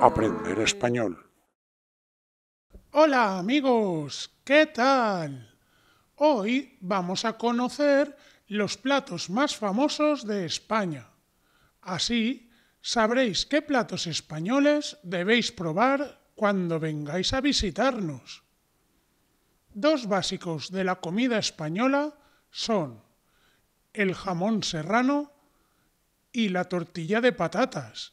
aprender español. Hola amigos, ¿qué tal? Hoy vamos a conocer los platos más famosos de España. Así sabréis qué platos españoles debéis probar cuando vengáis a visitarnos. Dos básicos de la comida española son el jamón serrano y la tortilla de patatas.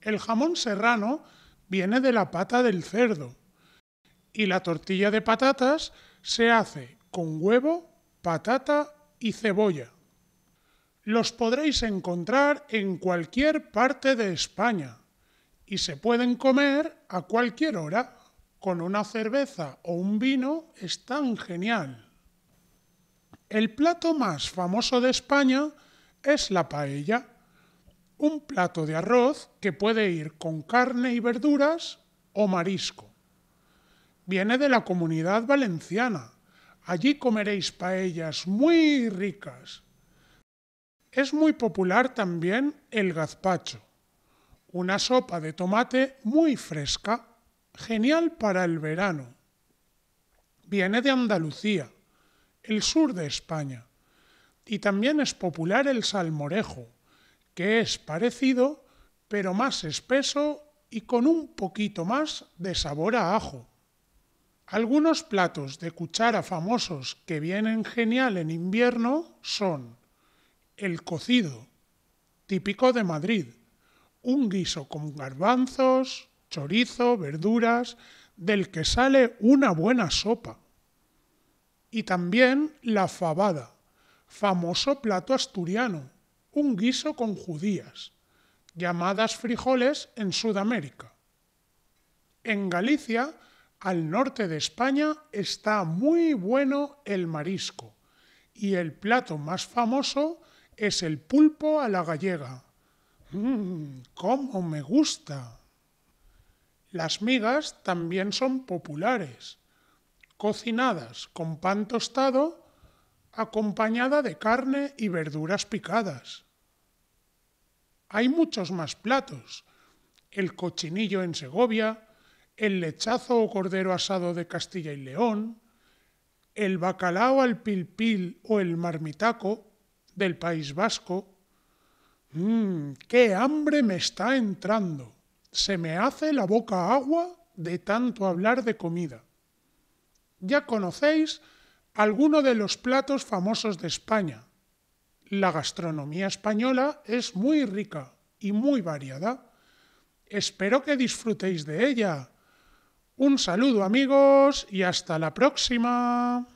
El jamón serrano viene de la pata del cerdo y la tortilla de patatas se hace con huevo, patata y cebolla. Los podréis encontrar en cualquier parte de España y se pueden comer a cualquier hora. Con una cerveza o un vino es tan genial. El plato más famoso de España es la paella, un plato de arroz que puede ir con carne y verduras o marisco. Viene de la comunidad valenciana. Allí comeréis paellas muy ricas. Es muy popular también el gazpacho, una sopa de tomate muy fresca, genial para el verano. Viene de Andalucía, el sur de España. Y también es popular el salmorejo, que es parecido, pero más espeso y con un poquito más de sabor a ajo. Algunos platos de cuchara famosos que vienen genial en invierno son el cocido, típico de Madrid, un guiso con garbanzos, chorizo, verduras, del que sale una buena sopa. Y también la fabada, famoso plato asturiano, un guiso con judías, llamadas frijoles en Sudamérica. En Galicia, al norte de España, está muy bueno el marisco y el plato más famoso es el pulpo a la gallega. Mm, ¡Cómo me gusta! Las migas también son populares. Cocinadas con pan tostado, acompañada de carne y verduras picadas. Hay muchos más platos. El cochinillo en Segovia, el lechazo o cordero asado de Castilla y León, el bacalao al pilpil o el marmitaco del País Vasco. Mm, ¡Qué hambre me está entrando! Se me hace la boca agua de tanto hablar de comida. Ya conocéis alguno de los platos famosos de España. La gastronomía española es muy rica y muy variada. Espero que disfrutéis de ella. Un saludo amigos y hasta la próxima.